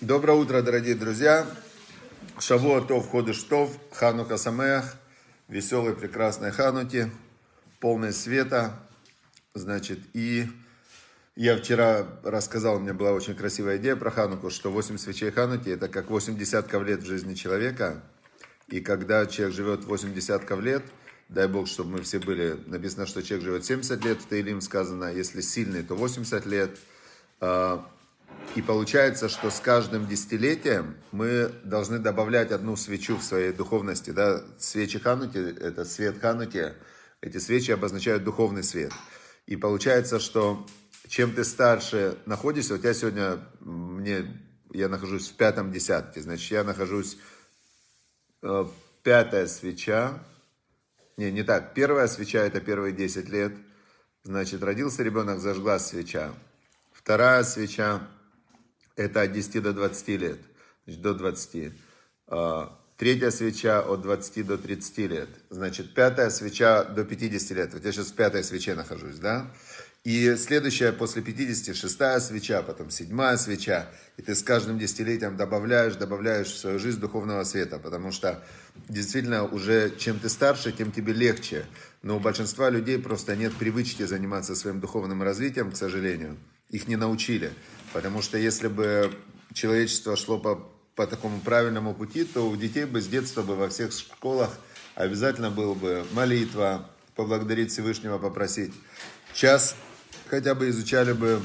Доброе утро, дорогие друзья. в Шавуатов, Ходыштов, Ханука Самеах, веселой прекрасной Хануки, полной света. Значит, и я вчера рассказал, у меня была очень красивая идея про Хануку, что 8 свечей Хануки это как 8 десятков лет в жизни человека. И когда человек живет 8 десятков лет, дай Бог, чтобы мы все были, написано, что человек живет 70 лет, в Таилим сказано, если сильный, то 80 лет. А, и получается, что с каждым десятилетием мы должны добавлять одну свечу в своей духовности. Да? Свечи Ханути, это свет Ханути, эти свечи обозначают духовный свет. И получается, что чем ты старше находишься, у тебя сегодня, мне, я нахожусь в пятом десятке, значит, я нахожусь э, пятая свеча, не, не так, первая свеча, это первые 10 лет, значит, родился ребенок, зажгла свеча, вторая свеча, это от 10 до 20 лет. Значит, до 20. А, третья свеча от 20 до 30 лет. Значит, пятая свеча до 50 лет. Вот я сейчас в пятой свече нахожусь, да? И следующая после 50, шестая свеча, потом седьмая свеча. И ты с каждым десятилетием добавляешь, добавляешь в свою жизнь духовного света. Потому что действительно уже чем ты старше, тем тебе легче. Но у большинства людей просто нет привычки заниматься своим духовным развитием, к сожалению. Их не научили. Потому что если бы человечество шло по, по такому правильному пути, то у детей бы с детства бы во всех школах обязательно был бы молитва, поблагодарить Всевышнего, попросить. Сейчас хотя бы изучали бы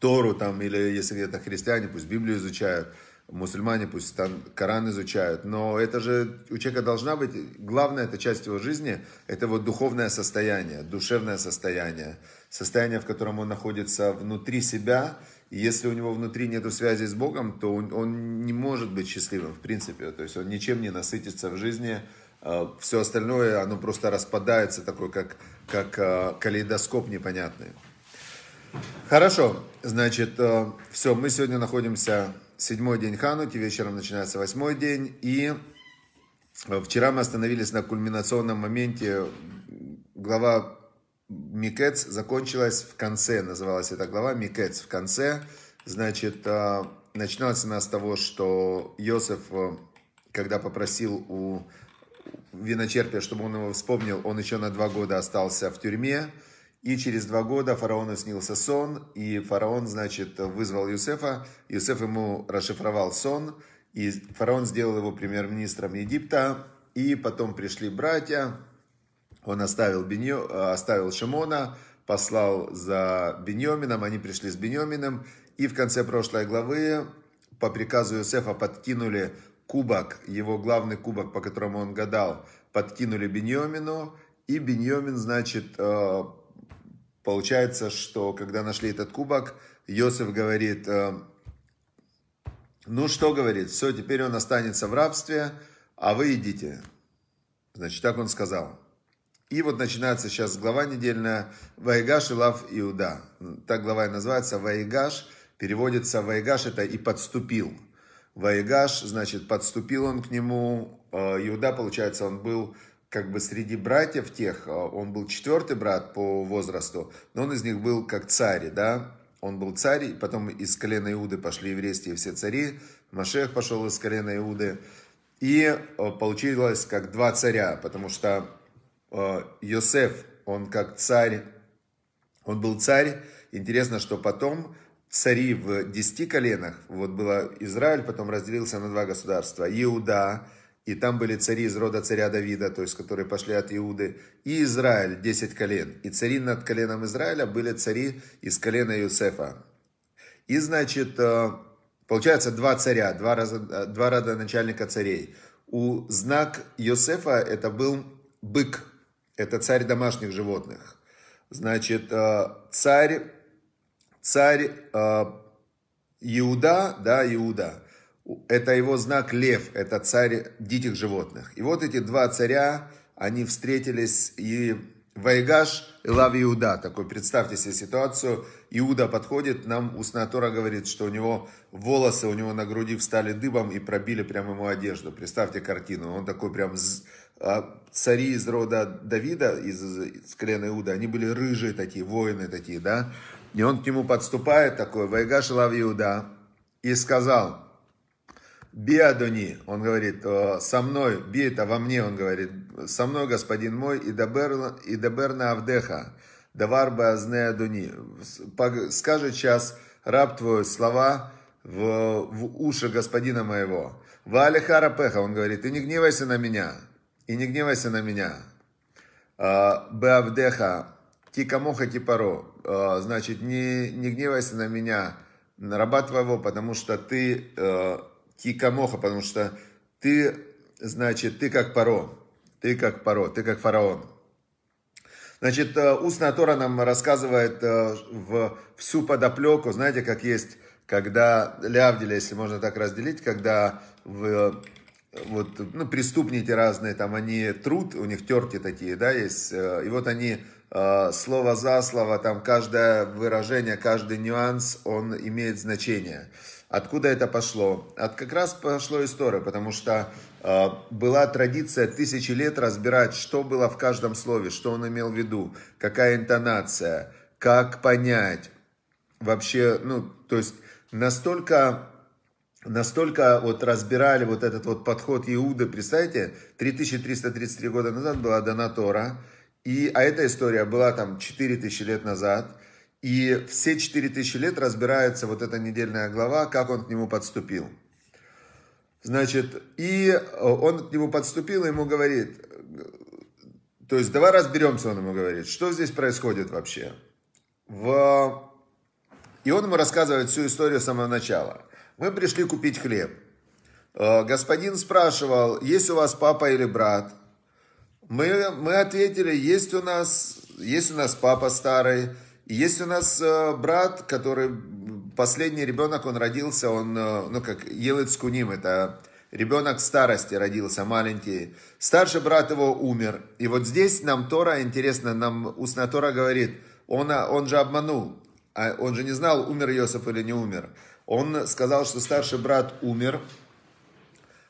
Тору там, или если где-то христиане, пусть Библию изучают, мусульмане пусть там Коран изучают, но это же у человека должна быть, главная эта часть его жизни, это вот духовное состояние, душевное состояние, состояние, в котором он находится внутри себя, если у него внутри нет связи с Богом, то он, он не может быть счастливым, в принципе. То есть он ничем не насытится в жизни. А, все остальное, оно просто распадается, такой как, как а, калейдоскоп непонятный. Хорошо, значит, а, все, мы сегодня находимся седьмой день Хануки, вечером начинается восьмой день. И вчера мы остановились на кульминационном моменте, глава Микец закончилась в конце, называлась эта глава, Микец в конце. Значит, э, начиналась она с того, что Йосеф, э, когда попросил у виночерпия, чтобы он его вспомнил, он еще на два года остался в тюрьме. И через два года фараону снился сон, и фараон, значит, вызвал Юсефа. Юсеф ему расшифровал сон, и фараон сделал его премьер-министром Египта. И потом пришли братья, он оставил, Беньо, э, оставил Шимона, послал за Беньомином, они пришли с Беньомином, и в конце прошлой главы по приказу Иосифа подкинули кубок, его главный кубок, по которому он гадал, подкинули Беньомину, и Беньомин, значит, э, получается, что когда нашли этот кубок, Иосиф говорит, э, ну что говорит, все, теперь он останется в рабстве, а вы идите. Значит, так он сказал. И вот начинается сейчас глава недельная «Ваигаш и лав Иуда». Так глава и называется «Ваигаш». Переводится «Ваигаш» это «и подступил». «Ваигаш» значит «подступил он к нему». Э, Иуда, получается, он был как бы среди братьев тех, э, он был четвертый брат по возрасту, но он из них был как царь, да, он был царь, потом из колена Иуды пошли еврейские все цари, Машех пошел из колена Иуды, и э, получилось как два царя, потому что Э, Йосеф, он как царь, он был царь. Интересно, что потом цари в десяти коленах, вот было Израиль, потом разделился на два государства, Иуда, и там были цари из рода царя Давида, то есть которые пошли от Иуды, и Израиль, десять колен. И цари над коленом Израиля были цари из колена Иосифа. И значит, э, получается два царя, два, раза, два рода начальника царей. У знак Иосифа это был бык, это царь домашних животных. Значит, э, царь, царь э, Иуда, да, Иуда, это его знак лев, это царь диких животных. И вот эти два царя, они встретились и Вайгаш и Лав Иуда. Такой, представьте себе ситуацию. Иуда подходит, нам Уснатора говорит, что у него волосы у него на груди встали дыбом и пробили прямо ему одежду. Представьте картину. Он такой прям а цари из рода Давида, из, из колена Иуда, они были рыжие такие, воины такие, да? И он к нему подступает такой, Вайгаш Лав Иуда, и сказал, Биадуни, он говорит, со мной, би это во мне, он говорит, со мной, господин мой, и даберна, и даберна Авдеха, давар базне Адуни. Скажет сейчас раб твой слова в, в уши господина моего. Валя Харапеха, он говорит, ты не гневайся на меня, и не гневайся на меня. А, Беавдеха, тикамоха типаро, а, значит, не, не гневайся на меня, на раба твоего, потому что ты а, тикамоха, потому что ты, значит, ты как паро, ты как паро, ты как фараон. Значит, устная Тора нам рассказывает в всю подоплеку, знаете, как есть, когда, лявделя, если можно так разделить, когда в вот, ну, преступники разные, там они труд, у них терки такие, да, есть, э, и вот они э, слово за слово, там каждое выражение, каждый нюанс, он имеет значение. Откуда это пошло? От как раз пошло история потому что э, была традиция тысячи лет разбирать, что было в каждом слове, что он имел в виду, какая интонация, как понять. Вообще, ну, то есть настолько настолько вот разбирали вот этот вот подход Иуды. Представьте, 3333 года назад была дана Тора, и, а эта история была там 4000 лет назад. И все 4000 лет разбирается вот эта недельная глава, как он к нему подступил. Значит, и э, он к нему подступил, и ему говорит, то есть давай разберемся, он ему говорит, что здесь происходит вообще. В... И он ему рассказывает всю историю с самого начала. Мы пришли купить хлеб. Э, господин спрашивал, есть у вас папа или брат? Мы, мы ответили, есть у нас, есть у нас папа старый, есть у нас э, брат, который последний ребенок, он родился, он, э, ну как, Елыц Куним, это ребенок старости родился, маленький. Старший брат его умер. И вот здесь нам Тора, интересно, нам устна Тора говорит, он, он же обманул, а он же не знал, умер Иосиф или не умер. Он сказал, что старший брат умер.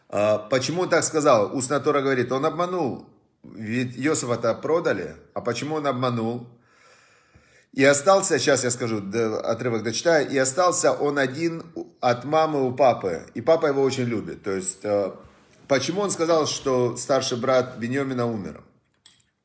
А, почему он так сказал? Устная Тора говорит, он обманул. Ведь Йосифа-то продали. А почему он обманул? И остался, сейчас я скажу, отрывок дочитаю, и остался он один от мамы у папы. И папа его очень любит. То есть, а, почему он сказал, что старший брат Бенемина умер?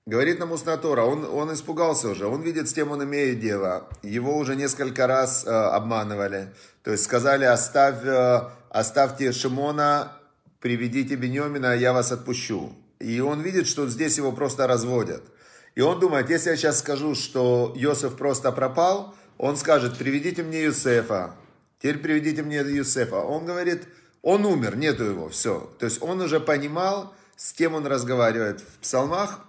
Говорит нам Уснатора, он, он испугался уже, он видит, с кем он имеет дело. Его уже несколько раз э, обманывали. То есть сказали, оставь, э, оставьте Шимона, приведите Бенемина, я вас отпущу. И он видит, что здесь его просто разводят. И он думает, если я сейчас скажу, что Йосеф просто пропал, он скажет, приведите мне Юсефа. Теперь приведите мне Юсефа. Он говорит, он умер, нету его, все. То есть он уже понимал, с кем он разговаривает в псалмах,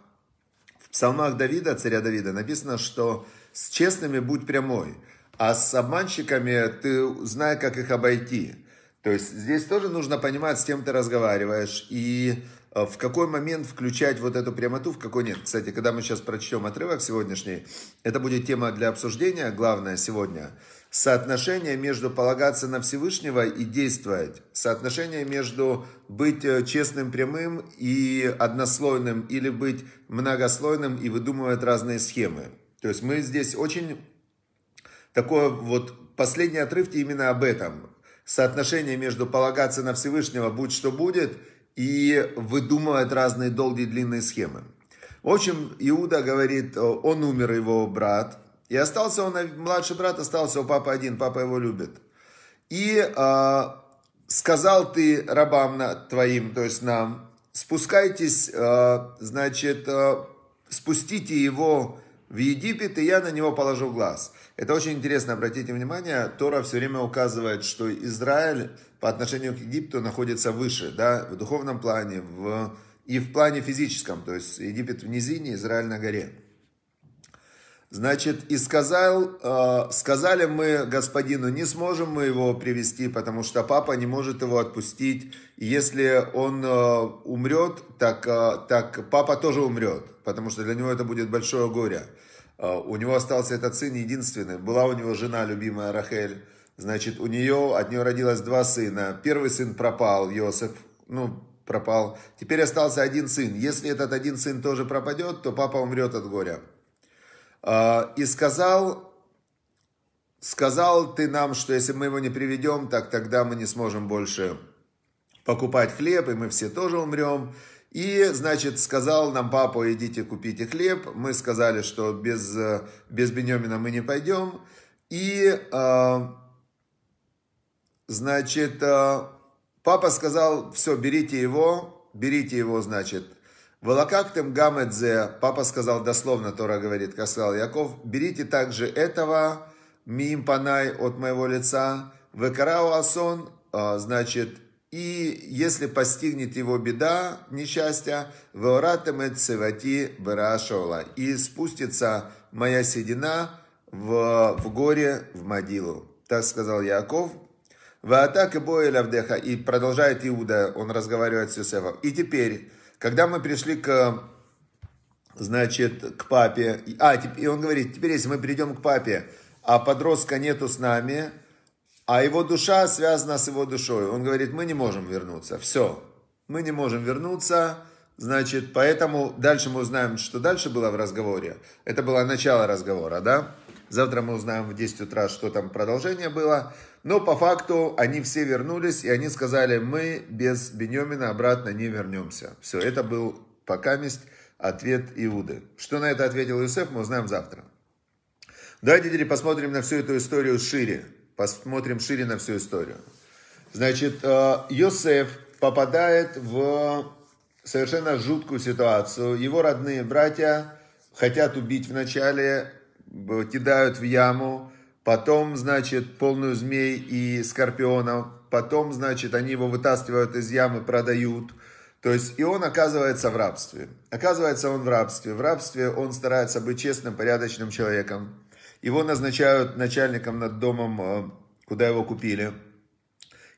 псалмах Давида, царя Давида, написано, что с честными будь прямой, а с обманщиками ты знай, как их обойти. То есть здесь тоже нужно понимать, с кем ты разговариваешь и э, в какой момент включать вот эту прямоту, в какой нет. Кстати, когда мы сейчас прочтем отрывок сегодняшний, это будет тема для обсуждения, главное сегодня – соотношение между полагаться на Всевышнего и действовать, соотношение между быть э, честным, прямым и однослойным, или быть многослойным и выдумывать разные схемы. То есть мы здесь очень... Такое вот последний отрыв именно об этом. Соотношение между полагаться на Всевышнего, будь что будет, и выдумывать разные долгие длинные схемы. В общем, Иуда говорит, он умер, его брат – и остался он, э, младший брат остался у папы один, папа его любит. И э, сказал ты рабам на, твоим, то есть нам, спускайтесь, э, значит, э, спустите его в Египет, и я на него положу глаз. Это очень интересно, обратите внимание, Тора все время указывает, что Израиль по отношению к Египту находится выше, да, в духовном плане, в, и в плане физическом, то есть Египет в низине, Израиль на горе. Значит, и сказал, э, сказали мы господину, не сможем мы его привести, потому что папа не может его отпустить. И если он э, умрет, так, э, так папа тоже умрет, потому что для него это будет большое горе. Э, у него остался этот сын единственный. Была у него жена, любимая Рахель. Значит, у нее, от нее родилось два сына. Первый сын пропал, Йосеф, ну, пропал. Теперь остался один сын. Если этот один сын тоже пропадет, то папа умрет от горя. А, и сказал, сказал ты нам, что если мы его не приведем, так тогда мы не сможем больше покупать хлеб, и мы все тоже умрем. И, значит, сказал нам папа, идите купите хлеб. Мы сказали, что без, э, без Бенемина мы не пойдем. И, а, значит, э, папа сказал, все, берите его, берите его, значит, Волокактем гамедзе, папа сказал дословно, Тора говорит, сказал Яков, берите также этого, мим панай от моего лица, векарау асон, а, значит, и если постигнет его беда, несчастье, веоратемет севати верашола, и спустится моя седина в, в горе, в могилу. Так сказал Яков. Ваатак и боя лавдеха, и продолжает Иуда, он разговаривает с Юсефом. И теперь, когда мы пришли к, значит, к папе, а, и он говорит, теперь если мы придем к папе, а подростка нету с нами, а его душа связана с его душой, он говорит, мы не можем вернуться, все, мы не можем вернуться, значит, поэтому дальше мы узнаем, что дальше было в разговоре, это было начало разговора, да, завтра мы узнаем в 10 утра, что там продолжение было, но по факту они все вернулись, и они сказали, мы без Бенемина обратно не вернемся. Все, это был покаместь ответ Иуды. Что на это ответил Иосиф, мы узнаем завтра. Давайте теперь посмотрим на всю эту историю шире. Посмотрим шире на всю историю. Значит, Йосеф э, попадает в совершенно жуткую ситуацию. Его родные братья хотят убить вначале, э, кидают в яму, потом, значит, полную змей и скорпиона. потом, значит, они его вытаскивают из ямы, продают. То есть, и он оказывается в рабстве. Оказывается, он в рабстве. В рабстве он старается быть честным, порядочным человеком. Его назначают начальником над домом, э, куда его купили.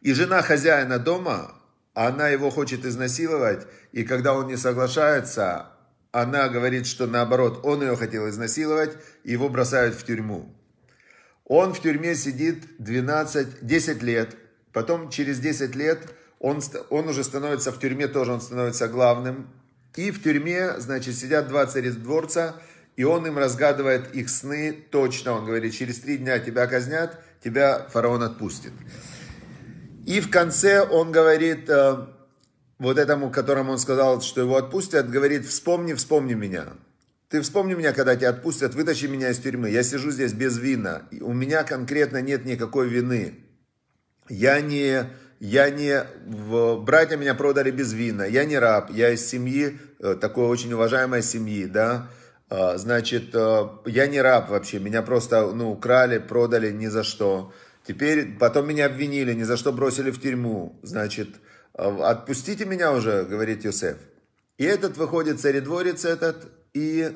И жена хозяина дома, она его хочет изнасиловать, и когда он не соглашается, она говорит, что наоборот, он ее хотел изнасиловать, и его бросают в тюрьму. Он в тюрьме сидит 12, 10 лет. Потом через 10 лет он, он уже становится в тюрьме, тоже он становится главным. И в тюрьме, значит, сидят два царедворца, и он им разгадывает их сны точно. Он говорит, через три дня тебя казнят, тебя фараон отпустит. И в конце он говорит, э, вот этому, которому он сказал, что его отпустят, говорит, вспомни, вспомни меня. Ты вспомни меня, когда тебя отпустят, вытащи меня из тюрьмы. Я сижу здесь без вина. У меня конкретно нет никакой вины. Я не, я не, братья меня продали без вина. Я не раб, я из семьи, э, такой очень уважаемой семьи, да. А, значит, э, я не раб вообще, меня просто, ну, украли, продали ни за что. Теперь, потом меня обвинили, ни за что бросили в тюрьму. Значит, э, отпустите меня уже, говорит Юсеф. И этот выходит царедворец этот, и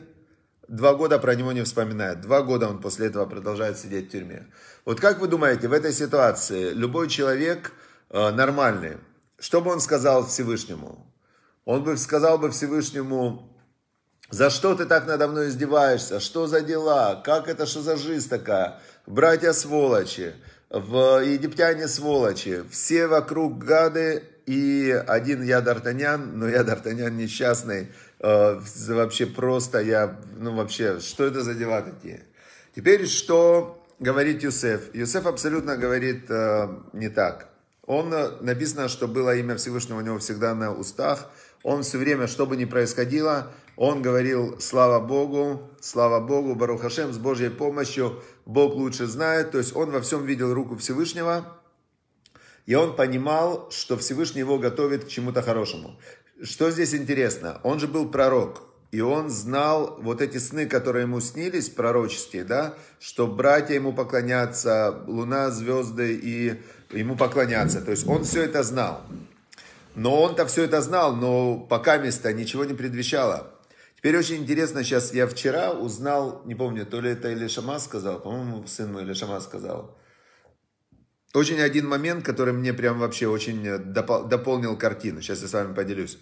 два года про него не вспоминает. Два года он после этого продолжает сидеть в тюрьме. Вот как вы думаете, в этой ситуации любой человек э, нормальный, что бы он сказал Всевышнему? Он бы сказал бы Всевышнему, за что ты так надо мной издеваешься? Что за дела? Как это, что за жизнь такая? Братья сволочи, в египтяне сволочи, все вокруг гады, и один я Д'Артаньян, но я Д'Артаньян несчастный, э, вообще просто я, ну вообще, что это за дела такие? Теперь что говорит Юсеф? Юсеф абсолютно говорит э, не так. Он, э, написано, что было имя Всевышнего у него всегда на устах, он все время, что бы ни происходило, он говорил «Слава Богу, слава Богу, Барухашем, с Божьей помощью, Бог лучше знает». То есть он во всем видел руку Всевышнего, и он понимал, что Всевышний его готовит к чему-то хорошему. Что здесь интересно? Он же был пророк, и он знал вот эти сны, которые ему снились, пророческие, да, что братья ему поклонятся, луна, звезды и ему поклонятся. То есть он все это знал. Но он-то все это знал, но пока места ничего не предвещало. Теперь очень интересно, сейчас я вчера узнал, не помню, то ли это Илишама сказал, по-моему, сын мой или Илишама сказал, очень один момент, который мне прям вообще очень э, дополнил картину. Сейчас я с вами поделюсь.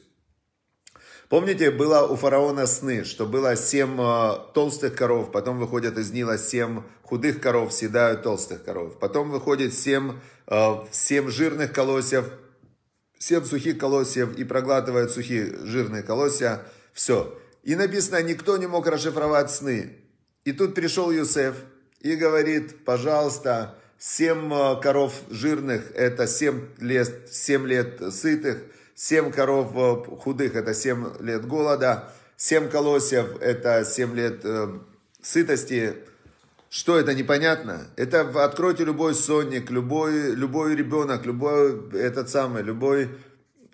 Помните, было у фараона сны, что было семь э, толстых коров, потом выходят из Нила семь худых коров, съедают толстых коров. Потом выходит семь, э, семь жирных колосьев, семь сухих колосьев и проглатывают сухие жирные колосья. Все. И написано, никто не мог расшифровать сны. И тут пришел Юсеф и говорит, пожалуйста, 7 э, коров жирных – это 7 лет, 7 лет сытых, 7 коров э, худых – это 7 лет голода, 7 колосьев – это 7 лет э, сытости. Что это, непонятно? Это откройте любой сонник, любой, любой ребенок, любой этот самый, любой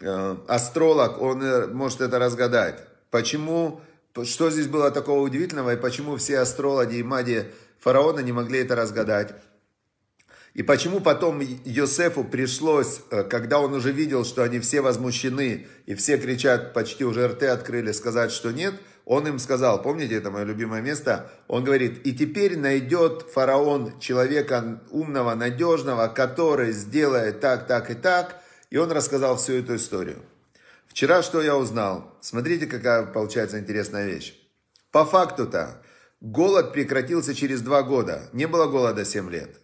э, астролог, он э, может это разгадать. Почему, что здесь было такого удивительного и почему все астрологи и мади фараона не могли это разгадать? И почему потом Йосефу пришлось, э, когда он уже видел, что они все возмущены и все кричат, почти уже рты открыли, сказать, что нет, он им сказал, помните, это мое любимое место, он говорит, и теперь найдет фараон человека умного, надежного, который сделает так, так и так, и он рассказал всю эту историю. Вчера что я узнал? Смотрите, какая получается интересная вещь. По факту-то, голод прекратился через два года, не было голода 7 лет.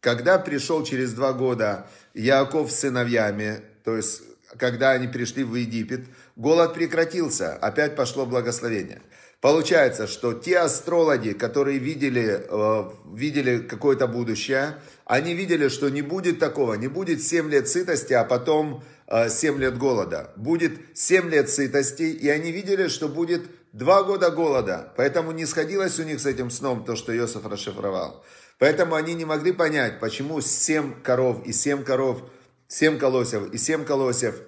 Когда пришел через два года Яков с сыновьями, то есть когда они пришли в Египет, голод прекратился, опять пошло благословение. Получается, что те астрологи, которые видели, э, видели какое-то будущее, они видели, что не будет такого, не будет 7 лет сытости, а потом 7 э, лет голода. Будет 7 лет сытости, и они видели, что будет 2 года голода. Поэтому не сходилось у них с этим сном то, что Иосиф расшифровал. Поэтому они не могли понять, почему семь коров и семь коров, семь колосев и семь колосев.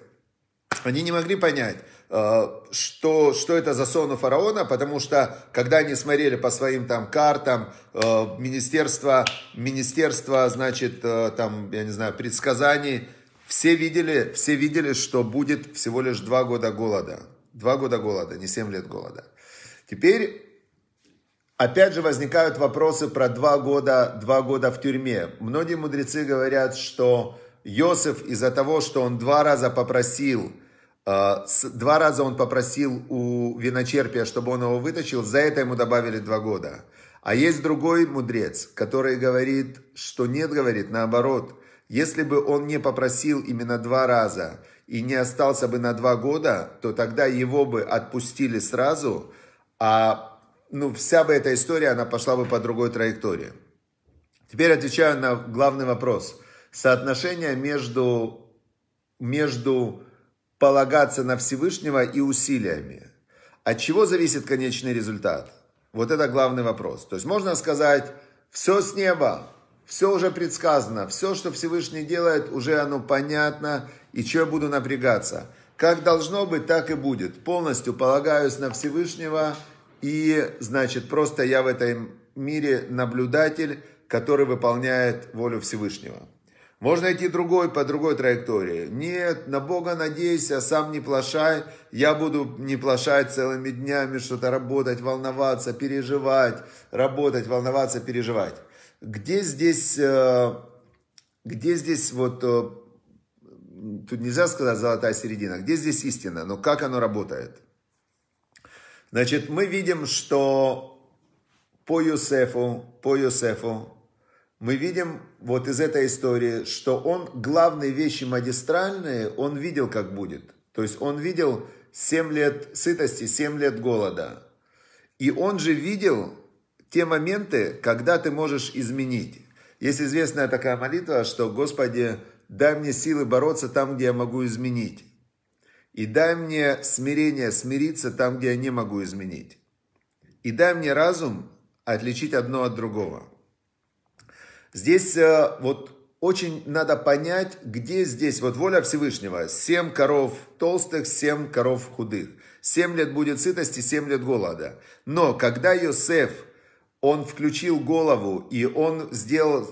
Они не могли понять, э, что, что это за сон у фараона, потому что, когда они смотрели по своим там картам, э, министерство, министерство, значит, э, там, я не знаю, предсказаний, все видели, все видели, что будет всего лишь два года голода. Два года голода, не семь лет голода. Теперь Опять же возникают вопросы про два года, два года в тюрьме. Многие мудрецы говорят, что Йосиф из-за того, что он два раза попросил, э, два раза он попросил у виночерпия, чтобы он его вытащил, за это ему добавили два года. А есть другой мудрец, который говорит, что нет, говорит, наоборот, если бы он не попросил именно два раза и не остался бы на два года, то тогда его бы отпустили сразу, а ну, вся бы эта история, она пошла бы по другой траектории. Теперь отвечаю на главный вопрос. Соотношение между, между полагаться на Всевышнего и усилиями. От чего зависит конечный результат? Вот это главный вопрос. То есть можно сказать, все с неба, все уже предсказано, все, что Всевышний делает, уже оно понятно, и что я буду напрягаться. Как должно быть, так и будет. Полностью полагаюсь на Всевышнего – и, значит, просто я в этом мире наблюдатель, который выполняет волю Всевышнего. Можно идти другой, по другой траектории. Нет, на Бога надейся, сам не плашай. Я буду не плашать целыми днями, что-то работать, волноваться, переживать. Работать, волноваться, переживать. Где здесь, э, где здесь вот, э, тут нельзя сказать золотая середина, где здесь истина, но как оно работает? Значит, мы видим, что по Юсефу, по Юсефу, мы видим вот из этой истории, что он главные вещи магистральные, он видел, как будет. То есть он видел 7 лет сытости, 7 лет голода. И он же видел те моменты, когда ты можешь изменить. Есть известная такая молитва, что «Господи, дай мне силы бороться там, где я могу изменить». И дай мне смирение смириться там, где я не могу изменить. И дай мне разум отличить одно от другого. Здесь э, вот очень надо понять, где здесь вот воля Всевышнего. Семь коров толстых, семь коров худых. Семь лет будет сытости, семь лет голода. Но когда Йосеф, он включил голову и он сделал,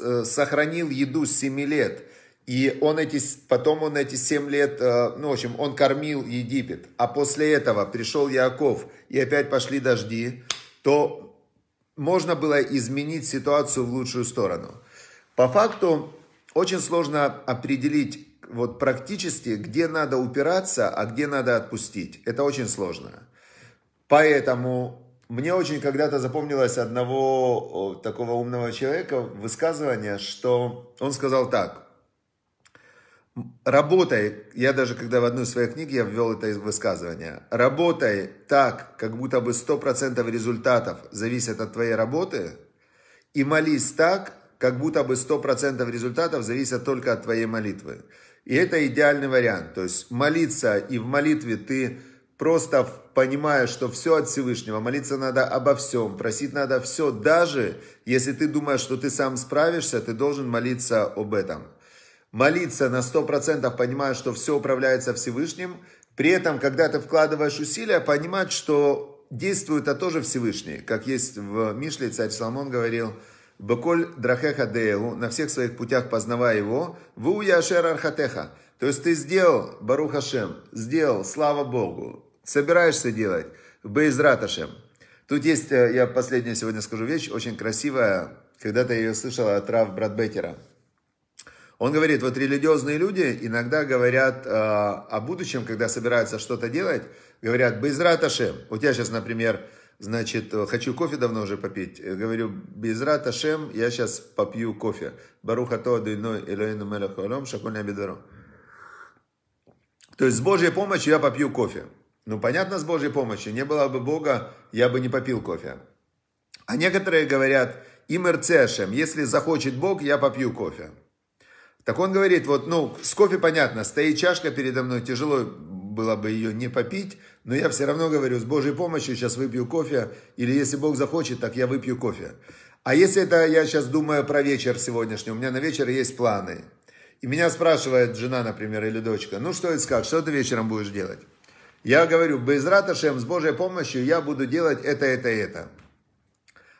э, сохранил еду с семи лет – и он эти, потом он эти семь лет, э, ну, в общем, он кормил Египет. А после этого пришел Яков, и опять пошли дожди, то можно было изменить ситуацию в лучшую сторону. По факту очень сложно определить вот практически, где надо упираться, а где надо отпустить. Это очень сложно. Поэтому мне очень когда-то запомнилось одного такого умного человека высказывание, что он сказал так – Работай, я даже когда в одну из своих книг я ввел это высказывание, работай так, как будто бы 100% результатов зависят от твоей работы, и молись так, как будто бы 100% результатов зависят только от твоей молитвы. И это идеальный вариант. То есть молиться, и в молитве ты просто понимаешь, что все от Всевышнего, молиться надо обо всем, просить надо все, даже если ты думаешь, что ты сам справишься, ты должен молиться об этом молиться на 100%, понимая, что все управляется Всевышним, при этом, когда ты вкладываешь усилия, понимать, что действует это тоже Всевышний, как есть в Мишле, царь Соломон говорил, «Беколь драхеха дееву, на всех своих путях познавая его, ву яшер архатеха». То есть ты сделал, Барух Ашем, сделал, слава Богу, собираешься делать, Бейзрат Ашем. Тут есть, э, я последнюю сегодня скажу вещь, очень красивая, когда-то я ее слышал от Рав Братбекера. Он говорит, вот религиозные люди иногда говорят э, о будущем, когда собираются что-то делать, говорят, «Безрат Ашем». У тебя сейчас, например, значит, хочу кофе давно уже попить. Говорю, «Безрат Ашем, я сейчас попью кофе». «Баруха то адуйной элоину мелех шакуня бедару». То есть с Божьей помощью я попью кофе. Ну, понятно, с Божьей помощью. Не было бы Бога, я бы не попил кофе. А некоторые говорят, «Имерцешем, если захочет Бог, я попью кофе». Так он говорит, вот, ну, с кофе понятно, стоит чашка передо мной, тяжело было бы ее не попить, но я все равно говорю, с Божьей помощью сейчас выпью кофе, или если Бог захочет, так я выпью кофе. А если это я сейчас думаю про вечер сегодняшний, у меня на вечер есть планы. И меня спрашивает жена, например, или дочка, ну что это как, что ты вечером будешь делать? Я говорю, Безрат Ашем, с Божьей помощью я буду делать это, это, это.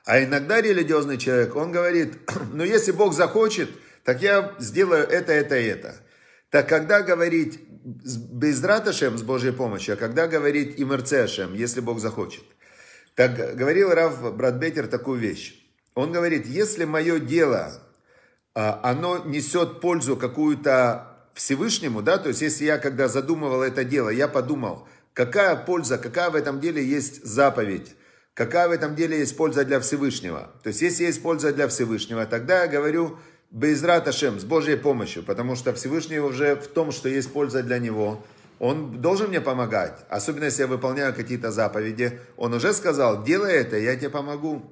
А иногда религиозный человек, он говорит, ну если Бог захочет, так я сделаю это, это, это. Так когда говорить без раташем, с Божьей помощью, а когда говорить и мерцешем, если Бог захочет. Так говорил Рав Братбетер такую вещь. Он говорит, если мое дело, а, оно несет пользу какую-то Всевышнему, да, то есть если я когда задумывал это дело, я подумал, какая польза, какая в этом деле есть заповедь, какая в этом деле есть польза для Всевышнего. То есть если есть польза для Всевышнего, тогда я говорю, Безрат Ашем, с Божьей помощью, потому что Всевышний уже в том, что есть польза для него, он должен мне помогать, особенно если я выполняю какие-то заповеди. Он уже сказал, делай это, я тебе помогу.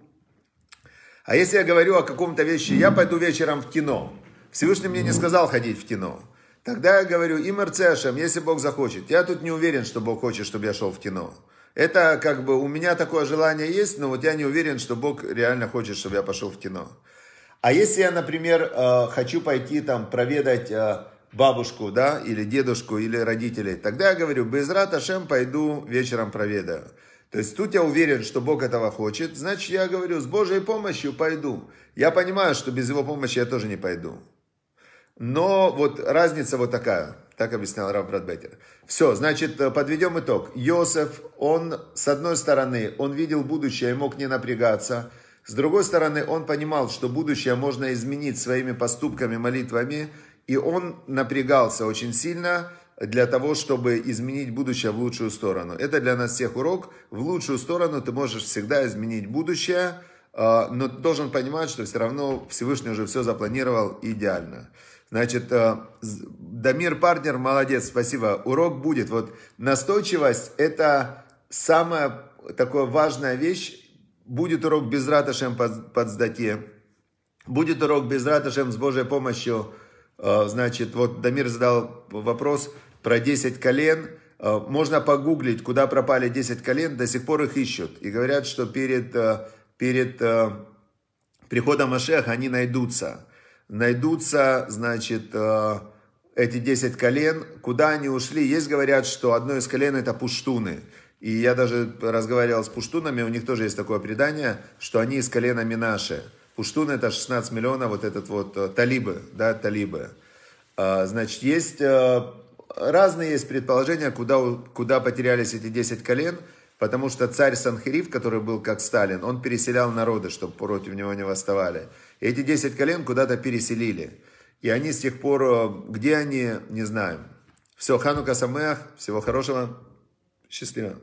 А если я говорю о каком-то вещи, я пойду вечером в кино. Всевышний мне не сказал ходить в кино. Тогда я говорю, и Ашем, если Бог захочет. Я тут не уверен, что Бог хочет, чтобы я шел в кино. Это как бы у меня такое желание есть, но вот я не уверен, что Бог реально хочет, чтобы я пошел в кино. А если я, например, э, хочу пойти там проведать э, бабушку, да, или дедушку, или родителей, тогда я говорю, без Ашем пойду вечером проведаю. То есть тут я уверен, что Бог этого хочет, значит, я говорю, с Божьей помощью пойду. Я понимаю, что без его помощи я тоже не пойду. Но вот разница вот такая. Так объяснял Рав Брадбекер. Все, значит, э, подведем итог. Йосеф, он, с одной стороны, он видел будущее и мог не напрягаться – с другой стороны, он понимал, что будущее можно изменить своими поступками, молитвами, и он напрягался очень сильно для того, чтобы изменить будущее в лучшую сторону. Это для нас всех урок. В лучшую сторону ты можешь всегда изменить будущее, а, но ты должен понимать, что все равно Всевышний уже все запланировал идеально. Значит, э, Дамир Партнер, молодец, спасибо. Урок будет. Вот настойчивость – это самая такая важная вещь, Будет урок без раташем под, под сдате. Будет урок без раташем с Божьей помощью. Э, значит, вот Дамир задал вопрос про 10 колен. Э, можно погуглить, куда пропали 10 колен. До сих пор их ищут. И говорят, что перед, э, перед приходом ашех они найдутся. Найдутся, значит, эти 10 колен. Куда они ушли? Есть, говорят, что одно из колен это пуштуны. И я даже разговаривал с пуштунами, у них тоже есть такое предание, что они из колена Минаши. Пуштуны это 16 миллионов, вот этот вот э, талибы, да, талибы. А, значит, есть э, разные есть предположения, куда, куда потерялись эти 10 колен, потому что царь Санхериф, который был как Сталин, он переселял народы, чтобы против него не восставали. И эти 10 колен куда-то переселили. И они с тех пор, э, где они, не знаем. Все, Ханука Самеах, всего хорошего, счастливо.